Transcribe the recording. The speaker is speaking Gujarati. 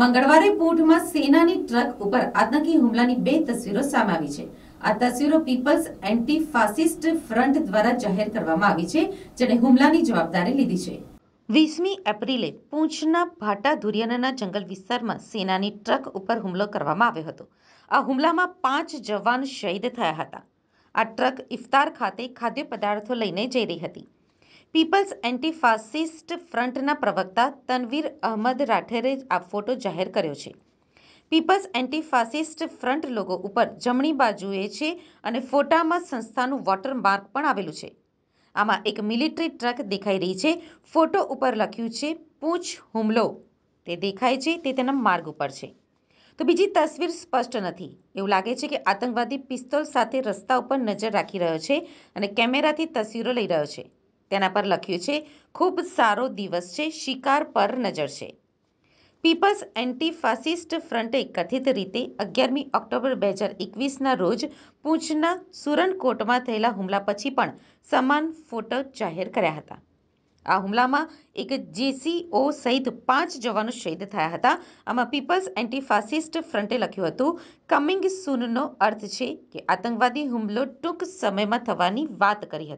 મંગળવારે પૂઠમાં સેનાની ટ્રક ઉપર આતંકી હુમલાની બે તસવીરો સામે આવી છે આ તસવીરો પીપલ્સ એન્ટી ફાસિસ્ટ ફ્રન્ટ દ્વારા જાહેર કરવામાં આવી છે જેણે હુમલાની જવાબદારી લીધી છે વીસમી એપ્રિલે પૂંછના ભાટા ધુરિયાના જંગલ વિસ્તારમાં સેનાની ટ્રક ઉપર હુમલો કરવામાં આવ્યો હતો આ હુમલામાં પાંચ જવાન શહીદ થયા હતા આ ટ્રક ઇફતાર ખાતે ખાદ્ય પદાર્થો લઈને જઈ રહી હતી પીપલ્સ એન્ટી ફાસિસ્ટ ફ્રન્ટના પ્રવક્તા તનવીર અહમદ રાઠેરે આ ફોટો જાહેર કર્યો છે. People's Anti Fascist Front logo ઉપર જમણી બાજુએ છે અને ફોટામાં સંસ્થાનું વોટરમાર્ક પણ આવેલું છે. આમાં એક મિલિટરી ટ્રક દેખાઈ રહી છે. ફોટો ઉપર લખ્યું છે પૂંછ હુમલો તે દેખાય છે તે તેના માર્ગ ઉપર છે. તો બીજી તસવીર સ્પષ્ટ નથી. એવું લાગે છે કે આતંકવાદી પિસ્તોલ સાથે રસ્તા ઉપર નજર રાખી રહ્યો છે અને કેમેરાથી તસવીરો લઈ રહ્યો છે. તેના પર લખ્યું છે ખૂબ સારો દિવસ છે શિકાર પર નજર છે પીપલ્સ એન્ટી ફાસિસ્ટ ફ્રન્ટે કથિત રીતે અગિયારમી ઓક્ટોબર બે હજાર એકવીસના રોજ પૂંછના સુરનકોટમાં થયેલા હુમલા પછી પણ સમાન ફોટો જાહેર કર્યા હતા આ હુમલામાં એક જેસીઓ સહિત પાંચ જવાનો શહીદ થયા હતા આમાં પીપલ્સ એન્ટી ફાસિસ્ટ ફ્રન્ટે લખ્યું હતું કમિંગ સૂનનો અર્થ છે કે આતંકવાદી હુમલો ટૂંક સમયમાં થવાની વાત કરી હતી